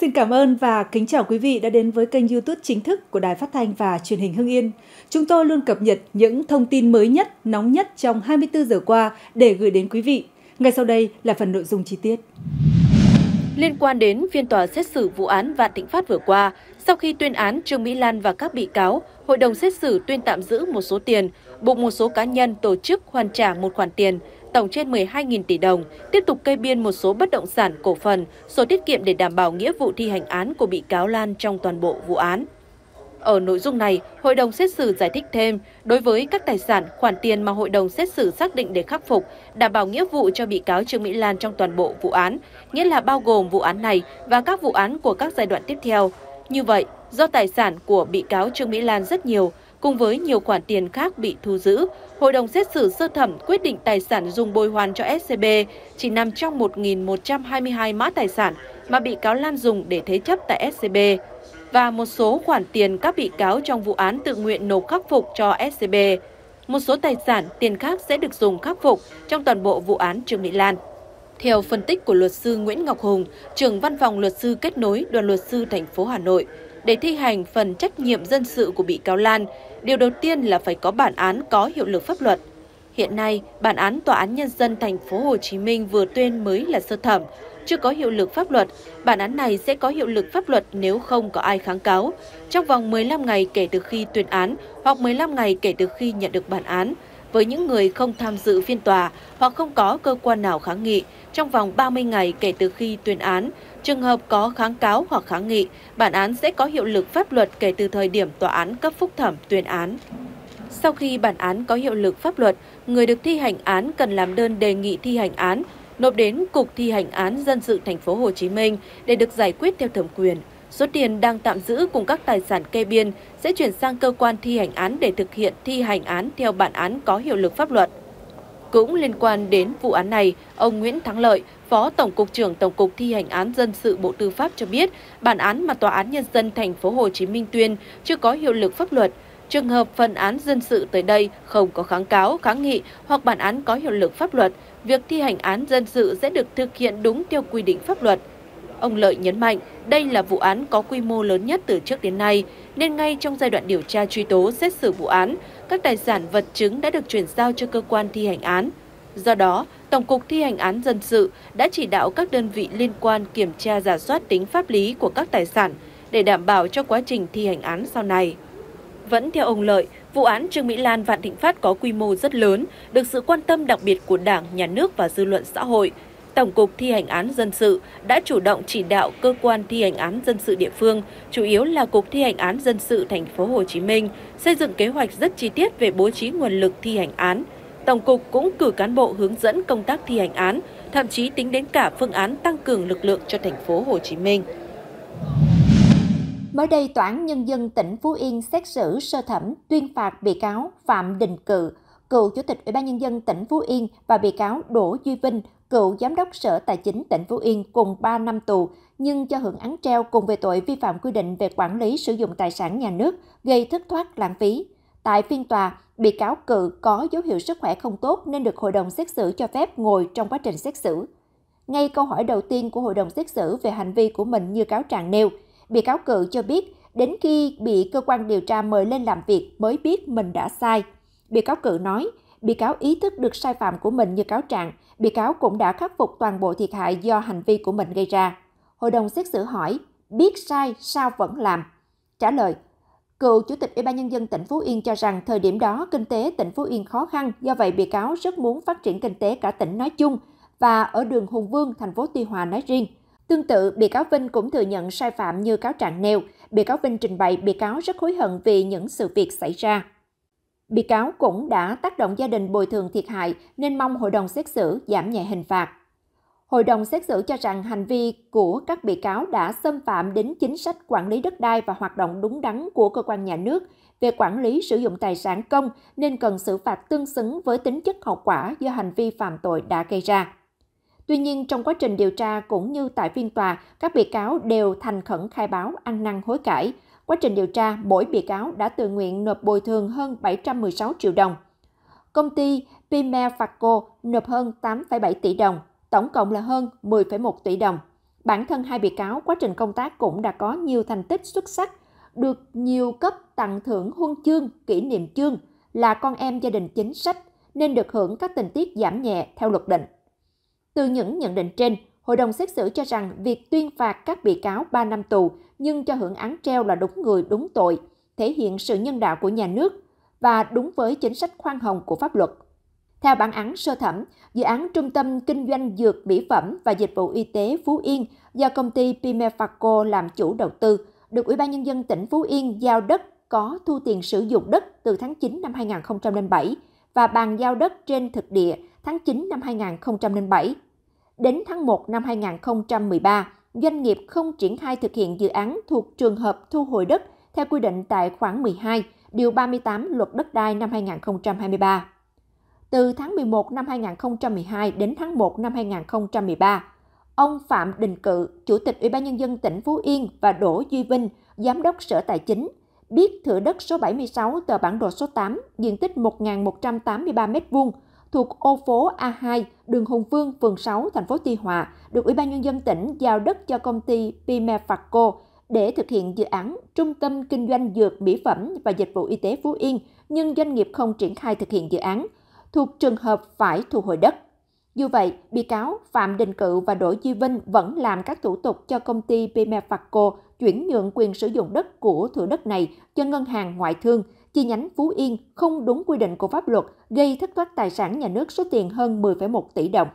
Xin cảm ơn và kính chào quý vị đã đến với kênh YouTube chính thức của Đài Phát thanh và Truyền hình Hưng Yên. Chúng tôi luôn cập nhật những thông tin mới nhất, nóng nhất trong 24 giờ qua để gửi đến quý vị. Ngay sau đây là phần nội dung chi tiết. Liên quan đến phiên tòa xét xử vụ án Vạn Thịnh Phát vừa qua, sau khi tuyên án Trương Mỹ Lan và các bị cáo, hội đồng xét xử tuyên tạm giữ một số tiền, buộc một số cá nhân tổ chức hoàn trả một khoản tiền tổng trên 12.000 tỷ đồng, tiếp tục kê biên một số bất động sản cổ phần, sổ tiết kiệm để đảm bảo nghĩa vụ thi hành án của bị cáo Lan trong toàn bộ vụ án. Ở nội dung này, hội đồng xét xử giải thích thêm, đối với các tài sản, khoản tiền mà hội đồng xét xử xác định để khắc phục, đảm bảo nghĩa vụ cho bị cáo Trương Mỹ Lan trong toàn bộ vụ án, nghĩa là bao gồm vụ án này và các vụ án của các giai đoạn tiếp theo. Như vậy, do tài sản của bị cáo Trương Mỹ Lan rất nhiều, cùng với nhiều khoản tiền khác bị thu giữ, Hội đồng xét xử sơ thẩm quyết định tài sản dùng bồi hoàn cho SCB chỉ nằm trong 1.122 mã tài sản mà bị cáo Lan dùng để thế chấp tại SCB và một số khoản tiền các bị cáo trong vụ án tự nguyện nộp khắc phục cho SCB. Một số tài sản, tiền khác sẽ được dùng khắc phục trong toàn bộ vụ án Trương Mỹ Lan. Theo phân tích của luật sư Nguyễn Ngọc Hùng, trưởng văn phòng luật sư kết nối đoàn luật sư thành phố Hà Nội, để thi hành phần trách nhiệm dân sự của bị cáo Lan, điều đầu tiên là phải có bản án có hiệu lực pháp luật. Hiện nay, bản án Tòa án Nhân dân thành phố Hồ Chí Minh vừa tuyên mới là sơ thẩm, chưa có hiệu lực pháp luật. Bản án này sẽ có hiệu lực pháp luật nếu không có ai kháng cáo trong vòng 15 ngày kể từ khi tuyên án hoặc 15 ngày kể từ khi nhận được bản án với những người không tham dự phiên tòa hoặc không có cơ quan nào kháng nghị trong vòng 30 ngày kể từ khi tuyên án. Trường hợp có kháng cáo hoặc kháng nghị, bản án sẽ có hiệu lực pháp luật kể từ thời điểm tòa án cấp phúc thẩm tuyên án. Sau khi bản án có hiệu lực pháp luật, người được thi hành án cần làm đơn đề nghị thi hành án, nộp đến Cục Thi hành án dân sự thành phố Hồ Chí Minh để được giải quyết theo thẩm quyền. Số tiền đang tạm giữ cùng các tài sản kê biên sẽ chuyển sang cơ quan thi hành án để thực hiện thi hành án theo bản án có hiệu lực pháp luật. Cũng liên quan đến vụ án này, ông Nguyễn Thắng Lợi, Phó Tổng cục trưởng Tổng cục Thi hành án dân sự Bộ Tư pháp cho biết, bản án mà tòa án nhân dân thành phố Hồ Chí Minh tuyên chưa có hiệu lực pháp luật. Trường hợp phần án dân sự tới đây không có kháng cáo, kháng nghị hoặc bản án có hiệu lực pháp luật, việc thi hành án dân sự sẽ được thực hiện đúng theo quy định pháp luật. Ông Lợi nhấn mạnh đây là vụ án có quy mô lớn nhất từ trước đến nay, nên ngay trong giai đoạn điều tra truy tố xét xử vụ án, các tài sản vật chứng đã được chuyển giao cho cơ quan thi hành án. Do đó, Tổng cục thi hành án dân sự đã chỉ đạo các đơn vị liên quan kiểm tra giả soát tính pháp lý của các tài sản để đảm bảo cho quá trình thi hành án sau này. Vẫn theo ông Lợi, vụ án Trương Mỹ Lan Vạn Thịnh Phát có quy mô rất lớn, được sự quan tâm đặc biệt của Đảng, Nhà nước và dư luận xã hội – Tổng cục thi hành án dân sự đã chủ động chỉ đạo cơ quan thi hành án dân sự địa phương, chủ yếu là Cục thi hành án dân sự thành phố Hồ Chí Minh, xây dựng kế hoạch rất chi tiết về bố trí nguồn lực thi hành án. Tổng cục cũng cử cán bộ hướng dẫn công tác thi hành án, thậm chí tính đến cả phương án tăng cường lực lượng cho thành phố Hồ Chí Minh. Mới đây, Tòa án Nhân dân tỉnh Phú Yên xét xử sơ thẩm tuyên phạt bị cáo Phạm Đình Cự, cựu Chủ tịch Ủy ban Nhân dân tỉnh Phú Yên và bị cáo Đỗ Duy Vinh, cựu Giám đốc Sở Tài chính tỉnh Phú Yên cùng 3 năm tù, nhưng cho hưởng án treo cùng về tội vi phạm quy định về quản lý sử dụng tài sản nhà nước, gây thất thoát lãng phí. Tại phiên tòa, bị cáo cự có dấu hiệu sức khỏe không tốt nên được hội đồng xét xử cho phép ngồi trong quá trình xét xử. Ngay câu hỏi đầu tiên của hội đồng xét xử về hành vi của mình như cáo trạng nêu, bị cáo cự cho biết đến khi bị cơ quan điều tra mời lên làm việc mới biết mình đã sai. Bị cáo cự nói, bị cáo ý thức được sai phạm của mình như cáo trạng, bị cáo cũng đã khắc phục toàn bộ thiệt hại do hành vi của mình gây ra. Hội đồng xét xử hỏi, biết sai sao vẫn làm? Trả lời, cựu chủ tịch Ủy ban nhân dân tỉnh Phú Yên cho rằng thời điểm đó kinh tế tỉnh Phú Yên khó khăn, do vậy bị cáo rất muốn phát triển kinh tế cả tỉnh nói chung và ở đường Hùng Vương, thành phố Tuy Hòa nói riêng. Tương tự, bị cáo Vinh cũng thừa nhận sai phạm như cáo trạng nêu. Bị cáo Vinh trình bày bị cáo rất hối hận vì những sự việc xảy ra. Bị cáo cũng đã tác động gia đình bồi thường thiệt hại nên mong hội đồng xét xử giảm nhẹ hình phạt. Hội đồng xét xử cho rằng hành vi của các bị cáo đã xâm phạm đến chính sách quản lý đất đai và hoạt động đúng đắn của cơ quan nhà nước về quản lý sử dụng tài sản công nên cần xử phạt tương xứng với tính chất hậu quả do hành vi phạm tội đã gây ra. Tuy nhiên, trong quá trình điều tra cũng như tại phiên tòa, các bị cáo đều thành khẩn khai báo ăn năn hối cải, Quá trình điều tra, mỗi bị cáo đã tự nguyện nộp bồi thường hơn 716 triệu đồng. Công ty Pimefaco nộp hơn 8,7 tỷ đồng, tổng cộng là hơn 10,1 tỷ đồng. Bản thân hai bị cáo quá trình công tác cũng đã có nhiều thành tích xuất sắc, được nhiều cấp tặng thưởng huân chương, kỷ niệm chương là con em gia đình chính sách nên được hưởng các tình tiết giảm nhẹ theo luật định. Từ những nhận định trên, hội đồng xét xử cho rằng việc tuyên phạt các bị cáo 3 năm tù nhưng cho hưởng án treo là đúng người đúng tội, thể hiện sự nhân đạo của nhà nước và đúng với chính sách khoan hồng của pháp luật. Theo bản án sơ thẩm, dự án Trung tâm Kinh doanh Dược Mỹ phẩm và Dịch vụ Y tế Phú Yên do công ty Pimefaco làm chủ đầu tư, được Ủy ban Nhân dân tỉnh Phú Yên giao đất có thu tiền sử dụng đất từ tháng 9 năm 2007 và bàn giao đất trên thực địa tháng 9 năm 2007. Đến tháng 1 năm 2013, doanh nghiệp không triển khai thực hiện dự án thuộc trường hợp thu hồi đất theo quy định tại khoản 12, điều 38 Luật Đất đai năm 2023. Từ tháng 11 năm 2012 đến tháng 1 năm 2013, ông Phạm Đình Cự, Chủ tịch Ủy ban nhân dân tỉnh Phú Yên và Đỗ Duy Vinh, Giám đốc Sở Tài chính, biết thửa đất số 76 tờ bản đồ số 8, diện tích 1.183 m2 thuộc ô phố A2, đường Hùng Vương, phường 6, thành phố Tuy Hòa, được Ủy ban Nhân dân tỉnh giao đất cho công ty Pimefaco để thực hiện dự án Trung tâm Kinh doanh Dược, Mỹ phẩm và Dịch vụ Y tế Phú Yên, nhưng doanh nghiệp không triển khai thực hiện dự án, thuộc trường hợp phải thu hồi đất. Dù vậy, bị cáo Phạm Đình Cự và Đỗ Duy Vinh vẫn làm các thủ tục cho công ty Pimefaco chuyển nhượng quyền sử dụng đất của thửa đất này cho ngân hàng ngoại thương – chi nhánh Phú Yên không đúng quy định của pháp luật, gây thất thoát tài sản nhà nước số tiền hơn 10,1 tỷ đồng.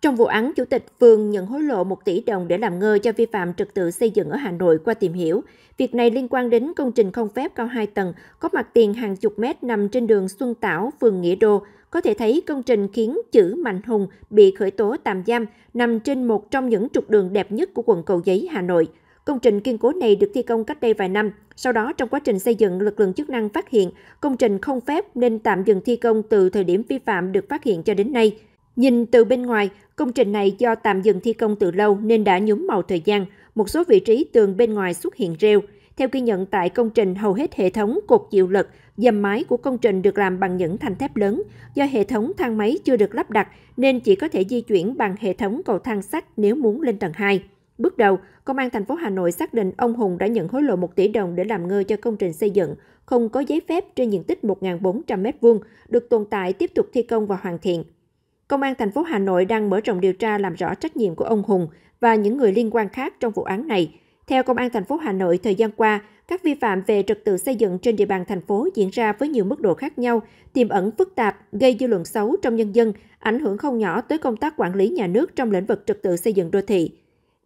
Trong vụ án, Chủ tịch Phường nhận hối lộ 1 tỷ đồng để làm ngơ cho vi phạm trật tự xây dựng ở Hà Nội qua tìm hiểu. Việc này liên quan đến công trình không phép cao 2 tầng, có mặt tiền hàng chục mét nằm trên đường Xuân Tảo, phường Nghĩa Đô. Có thể thấy công trình khiến chữ Mạnh Hùng bị khởi tố tạm giam, nằm trên một trong những trục đường đẹp nhất của quận Cầu Giấy, Hà Nội. Công trình kiên cố này được thi công cách đây vài năm. Sau đó, trong quá trình xây dựng, lực lượng chức năng phát hiện công trình không phép nên tạm dừng thi công từ thời điểm vi phạm được phát hiện cho đến nay. Nhìn từ bên ngoài, công trình này do tạm dừng thi công từ lâu nên đã nhúm màu thời gian, một số vị trí tường bên ngoài xuất hiện rêu. Theo ghi nhận tại công trình, hầu hết hệ thống cột chịu lực, dầm mái của công trình được làm bằng những thanh thép lớn. Do hệ thống thang máy chưa được lắp đặt nên chỉ có thể di chuyển bằng hệ thống cầu thang sắt nếu muốn lên tầng 2. Bước đầu, Công an thành phố Hà Nội xác định ông Hùng đã nhận hối lộ 1 tỷ đồng để làm ngơ cho công trình xây dựng, không có giấy phép trên diện tích 1.400m2, được tồn tại tiếp tục thi công và hoàn thiện. Công an thành phố Hà Nội đang mở rộng điều tra làm rõ trách nhiệm của ông Hùng và những người liên quan khác trong vụ án này. Theo Công an thành phố Hà Nội, thời gian qua, các vi phạm về trật tự xây dựng trên địa bàn thành phố diễn ra với nhiều mức độ khác nhau, tiềm ẩn phức tạp, gây dư luận xấu trong nhân dân, ảnh hưởng không nhỏ tới công tác quản lý nhà nước trong lĩnh vực trật tự xây dựng đô thị.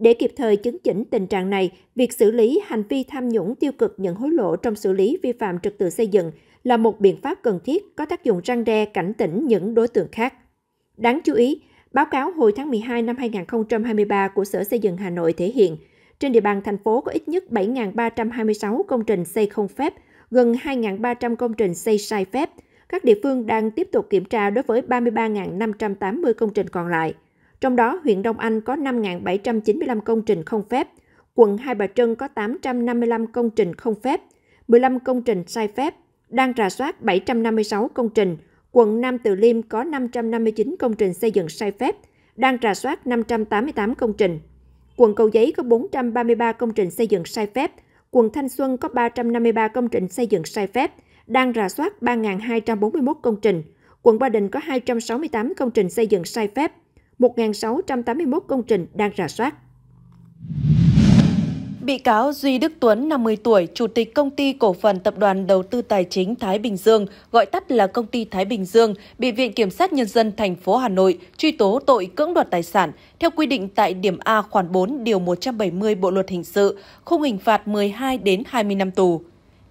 Để kịp thời chứng chỉnh tình trạng này, việc xử lý hành vi tham nhũng tiêu cực nhận hối lộ trong xử lý vi phạm trật tự xây dựng là một biện pháp cần thiết có tác dụng răng đe cảnh tỉnh những đối tượng khác. Đáng chú ý, báo cáo hồi tháng 12 năm 2023 của Sở Xây dựng Hà Nội thể hiện, trên địa bàn thành phố có ít nhất 7.326 công trình xây không phép, gần 2.300 công trình xây sai phép. Các địa phương đang tiếp tục kiểm tra đối với 33.580 công trình còn lại. Trong đó, huyện Đông Anh có 5.795 công trình không phép, quận Hai Bà Trưng có 855 công trình không phép, 15 công trình sai phép, đang rà soát 756 công trình, quận Nam Từ Liêm có 559 công trình xây dựng sai phép, đang rà soát 588 công trình. Quận Cầu Giấy có 433 công trình xây dựng sai phép, quận Thanh Xuân có 353 công trình xây dựng sai phép, đang rà soát 3.241 công trình, quận Ba Đình có 268 công trình xây dựng sai phép, 1.681 công trình đang rà soát. Bị cáo Duy Đức Tuấn, 50 tuổi, Chủ tịch Công ty Cổ phần Tập đoàn Đầu tư Tài chính Thái Bình Dương, gọi tắt là Công ty Thái Bình Dương, bị Viện Kiểm sát Nhân dân thành phố Hà Nội truy tố tội cưỡng đoạt tài sản theo quy định tại điểm A khoản 4 điều 170 Bộ Luật Hình sự, khung hình phạt 12 đến 20 năm tù.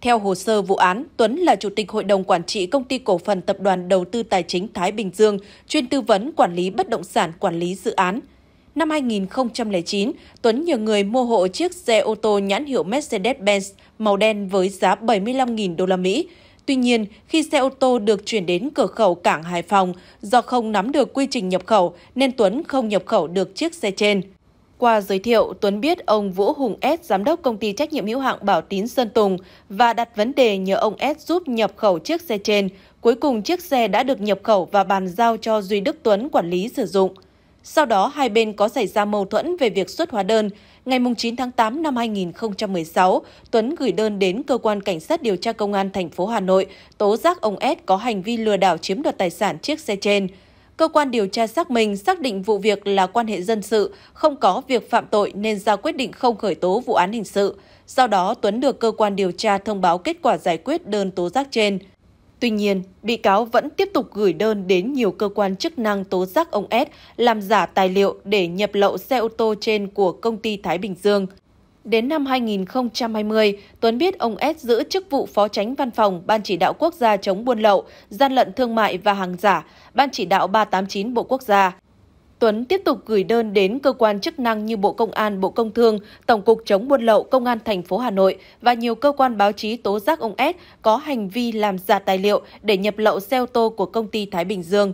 Theo hồ sơ vụ án, Tuấn là chủ tịch hội đồng quản trị công ty cổ phần tập đoàn đầu tư tài chính Thái Bình Dương, chuyên tư vấn quản lý bất động sản, quản lý dự án. Năm 2009, Tuấn nhờ người mua hộ chiếc xe ô tô nhãn hiệu Mercedes-Benz màu đen với giá 75.000 đô la Mỹ. Tuy nhiên, khi xe ô tô được chuyển đến cửa khẩu cảng Hải Phòng, do không nắm được quy trình nhập khẩu nên Tuấn không nhập khẩu được chiếc xe trên. Qua giới thiệu, Tuấn biết ông Vũ Hùng S, giám đốc công ty trách nhiệm hữu hạng Bảo Tín Sơn Tùng và đặt vấn đề nhờ ông S giúp nhập khẩu chiếc xe trên. Cuối cùng chiếc xe đã được nhập khẩu và bàn giao cho Duy Đức Tuấn quản lý sử dụng. Sau đó, hai bên có xảy ra mâu thuẫn về việc xuất hóa đơn. Ngày 9 tháng 8 năm 2016, Tuấn gửi đơn đến Cơ quan Cảnh sát điều tra Công an thành phố Hà Nội tố giác ông S có hành vi lừa đảo chiếm đoạt tài sản chiếc xe trên. Cơ quan điều tra xác minh xác định vụ việc là quan hệ dân sự, không có việc phạm tội nên ra quyết định không khởi tố vụ án hình sự. Sau đó, Tuấn được cơ quan điều tra thông báo kết quả giải quyết đơn tố giác trên. Tuy nhiên, bị cáo vẫn tiếp tục gửi đơn đến nhiều cơ quan chức năng tố giác ông S làm giả tài liệu để nhập lậu xe ô tô trên của công ty Thái Bình Dương. Đến năm 2020, Tuấn biết ông S giữ chức vụ Phó Tránh Văn phòng Ban Chỉ đạo Quốc gia chống buôn lậu, gian lận thương mại và hàng giả, Ban Chỉ đạo 389 Bộ Quốc gia. Tuấn tiếp tục gửi đơn đến cơ quan chức năng như Bộ Công an, Bộ Công Thương, Tổng cục chống buôn lậu, Công an thành phố Hà Nội và nhiều cơ quan báo chí tố giác ông S có hành vi làm giả tài liệu để nhập lậu xe ô tô của công ty Thái Bình Dương.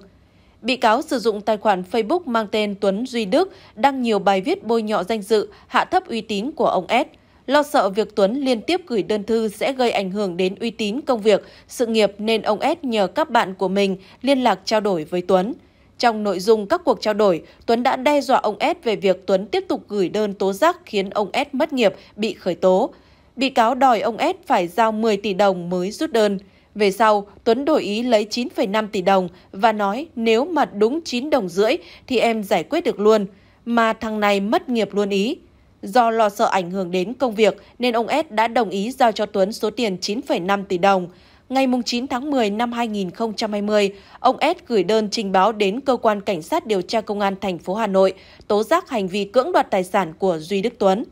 Bị cáo sử dụng tài khoản Facebook mang tên Tuấn Duy Đức đăng nhiều bài viết bôi nhọ danh dự, hạ thấp uy tín của ông S. Lo sợ việc Tuấn liên tiếp gửi đơn thư sẽ gây ảnh hưởng đến uy tín công việc, sự nghiệp nên ông S nhờ các bạn của mình liên lạc trao đổi với Tuấn. Trong nội dung các cuộc trao đổi, Tuấn đã đe dọa ông S về việc Tuấn tiếp tục gửi đơn tố giác khiến ông S mất nghiệp, bị khởi tố. Bị cáo đòi ông S phải giao 10 tỷ đồng mới rút đơn. Về sau, Tuấn đổi ý lấy 9,5 tỷ đồng và nói nếu mà đúng 9 đồng rưỡi thì em giải quyết được luôn, mà thằng này mất nghiệp luôn ý. Do lo sợ ảnh hưởng đến công việc nên ông S đã đồng ý giao cho Tuấn số tiền 9,5 tỷ đồng. Ngày 9 tháng 10 năm 2020, ông S gửi đơn trình báo đến cơ quan cảnh sát điều tra công an thành phố Hà Nội tố giác hành vi cưỡng đoạt tài sản của Duy Đức Tuấn.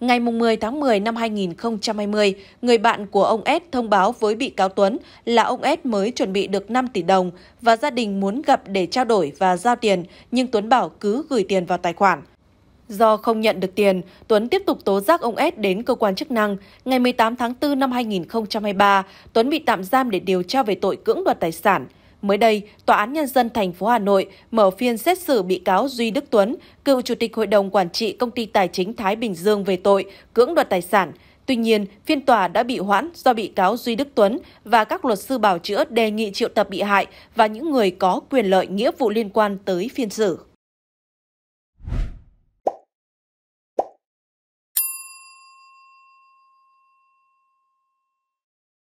Ngày 10 tháng 10 năm 2020, người bạn của ông S thông báo với bị cáo Tuấn là ông S mới chuẩn bị được 5 tỷ đồng và gia đình muốn gặp để trao đổi và giao tiền, nhưng Tuấn bảo cứ gửi tiền vào tài khoản. Do không nhận được tiền, Tuấn tiếp tục tố giác ông S đến cơ quan chức năng. Ngày 18 tháng 4 năm 2023, Tuấn bị tạm giam để điều tra về tội cưỡng đoạt tài sản – Mới đây, Tòa án Nhân dân thành phố Hà Nội mở phiên xét xử bị cáo Duy Đức Tuấn, cựu Chủ tịch Hội đồng Quản trị Công ty Tài chính Thái Bình Dương về tội cưỡng đoạt tài sản. Tuy nhiên, phiên tòa đã bị hoãn do bị cáo Duy Đức Tuấn và các luật sư bảo chữa đề nghị triệu tập bị hại và những người có quyền lợi nghĩa vụ liên quan tới phiên xử.